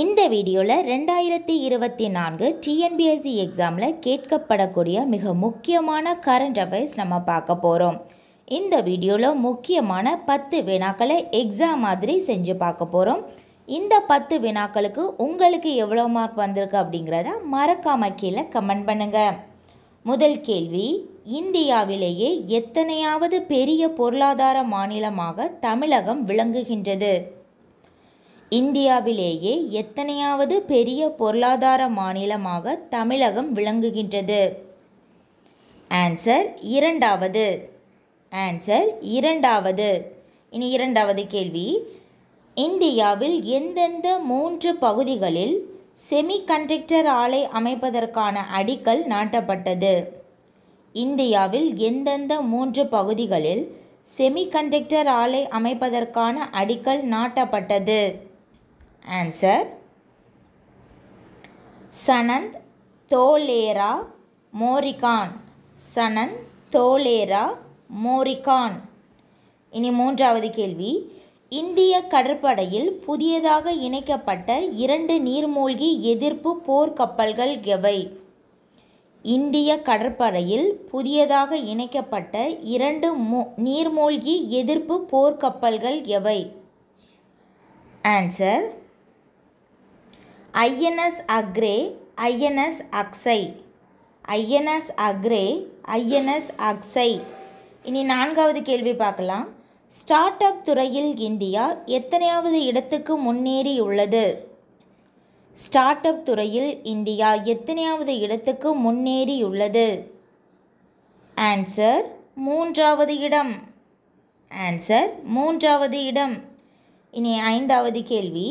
இந்த வீடியோவில் ரெண்டாயிரத்தி இருபத்தி நான்கு டிஎன்பிஎஸ்சி எக்ஸாமில் e கேட்கப்படக்கூடிய மிக முக்கியமான கரண்ட் அஃபேர்ஸ் நம்ம பார்க்க போகிறோம் இந்த வீடியோவில் முக்கியமான பத்து வினாக்களை எக்ஸாம் மாதிரி செஞ்சு பார்க்க போகிறோம் இந்த பத்து வினாக்களுக்கு உங்களுக்கு எவ்வளோ மார்க் வந்திருக்கு அப்படிங்கிறத மறக்காம கீழே கமெண்ட் பண்ணுங்கள் முதல் கேள்வி இந்தியாவிலேயே எத்தனையாவது பெரிய பொருளாதார மாநிலமாக தமிழகம் விளங்குகின்றது இந்தியாவிலேயே எத்தனையாவது பெரிய பொருளாதார மாநிலமாக தமிழகம் விளங்குகின்றது ஆன்சர் இரண்டாவது ஆன்சர் இரண்டாவது இனி இரண்டாவது கேள்வி இந்தியாவில் எந்தெந்த மூன்று பகுதிகளில் செமிகண்டக்டர் ஆலை அமைப்பதற்கான அடிக்கல் நாட்டப்பட்டது இந்தியாவில் எந்தெந்த மூன்று பகுதிகளில் செமிகண்டக்டர் ஆலை அமைப்பதற்கான அடிக்கல் நாட்டப்பட்டது Answer சனந்த் தோலேரா மோரிகான் சனந்த் தோலேரா மோரிகான் இனி மூன்றாவது கேள்வி இந்திய கடற்படையில் புதியதாக இணைக்கப்பட்ட இரண்டு நீர்மூழ்கி எதிர்ப்பு போர்க்கப்பல்கள் எவை இந்திய கடற்படையில் புதியதாக இணைக்கப்பட்ட இரண்டு மூ நீர்மூழ்கி எதிர்ப்பு போர்க்கப்பல்கள் எவை answer INS Agray INS Akshay INS Agray INS Akshay இனி நான்காவது கேள்வி பார்க்கலாம் ஸ்டார்ட் அப் துறையில் இந்தியா எத்தனையாவது இடத்துக்கு முன்னேறி உள்ளது ஸ்டார்ட் அப் துறையில் இந்தியா எத்தனையாவது இடத்துக்கு முன்னேறி உள்ளது ஆன்சர் மூன்றாவது இடம் ஆன்சர் மூன்றாவது இடம் இனி ஐந்தாவது கேள்வி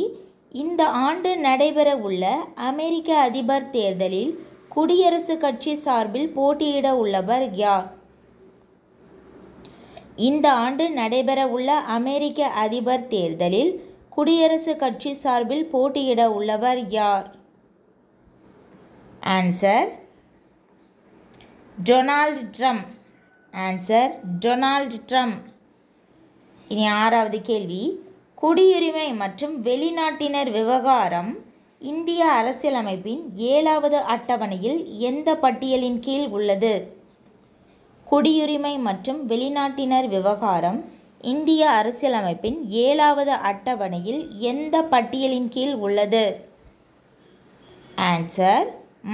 இந்த ஆண்டு நடைபெற உள்ள அமெரிக்க அதிபர் தேர்தலில் குடியரசுக் கட்சி சார்பில் போட்டியிட உள்ளவர் யார் இந்த ஆண்டு நடைபெற உள்ள அமெரிக்க அதிபர் தேர்தலில் குடியரசுக் கட்சி சார்பில் போட்டியிட உள்ளவர் யார் answer Donald Trump answer Donald Trump இனி ஆறாவது கேள்வி குடியுரிமை மற்றும் வெளிநாட்டினர் விவகாரம் இந்திய அரசியலமைப்பின் ஏழாவது அட்டவணையில் எந்த பட்டியலின் கீழ் உள்ளது குடியுரிமை மற்றும் வெளிநாட்டினர் விவகாரம் இந்திய அரசியலமைப்பின் ஏழாவது அட்டவணையில் எந்த பட்டியலின் கீழ் உள்ளது ஆன்சர்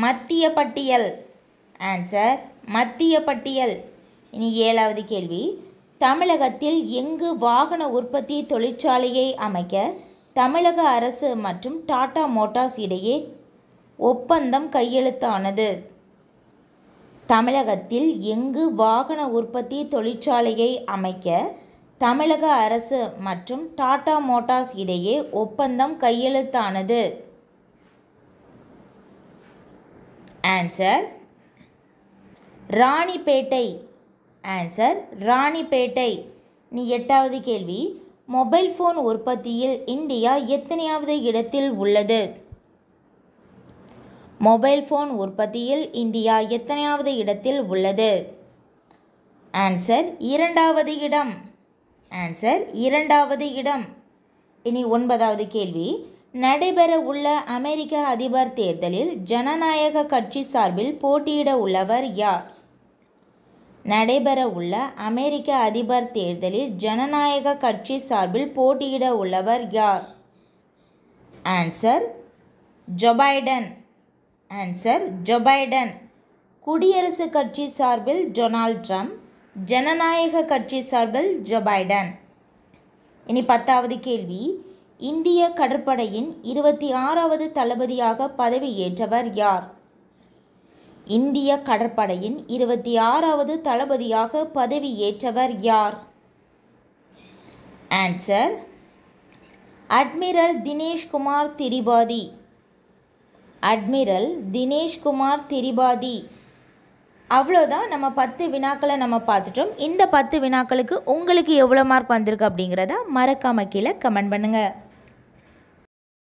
மத்திய பட்டியல் ஆன்சர் மத்திய பட்டியல் இனி ஏழாவது கேள்வி தமிழகத்தில் எங்கு வாகன உற்பத்தி தொழிற்சாலையை அமைக்க தமிழக அரசு மற்றும் டாடா மோட்டார்ஸ் இடையே ஒப்பந்தம் கையெழுத்தானது தமிழகத்தில் எங்கு வாகன உற்பத்தி தொழிற்சாலையை அமைக்க தமிழக அரசு மற்றும் டாடா மோட்டார்ஸ் இடையே ஒப்பந்தம் கையெழுத்தானது ஆன்சர் ராணிப்பேட்டை ஆன்சர் ராணிப்பேட்டை நீ எட்டாவது கேள்வி மொபைல் ஃபோன் உற்பத்தியில் இந்தியா எத்தனையாவது இடத்தில் உள்ளது மொபைல் ஃபோன் உற்பத்தியில் இந்தியா எத்தனையாவது இடத்தில் உள்ளது ஆன்சர் இரண்டாவது இடம் ஆன்சர் இரண்டாவது இடம் இனி ஒன்பதாவது கேள்வி நடைபெற உள்ள அமெரிக்க அதிபர் தேர்தலில் ஜனநாயக கட்சி சார்பில் போட்டியிட உள்ளவர் யார் நடைபெற உள்ள அமெரிக்க அதிபர் தேர்தலில் ஜனநாயக கட்சி சார்பில் போட்டியிட உள்ளவர் யார் ஆன்சர் ஜொபைடன் ஆன்சர் ஜொபைடன் குடியரசுக் கட்சி சார்பில் டொனால்ட் ட்ரம்ப் ஜனநாயக கட்சி சார்பில் ஜொபைடன் இனி பத்தாவது கேள்வி இந்திய கடற்படையின் இருபத்தி ஆறாவது தளபதியாக பதவியேற்றவர் யார் இந்திய கடற்படையின் இருபத்தி ஆறாவது தளபதியாக பதவியேற்றவர் யார் answer admiral Dinesh Kumar Tripathi admiral Dinesh Kumar Tripathi அவ்வளோதான் நம்ம பத்து வினாக்களை நம்ம பார்த்துட்டோம் இந்த பத்து வினாக்களுக்கு உங்களுக்கு எவ்வளோ மார்க் வந்திருக்கு அப்படிங்கிறத மறக்காம கீழே கமெண்ட் பண்ணுங்கள்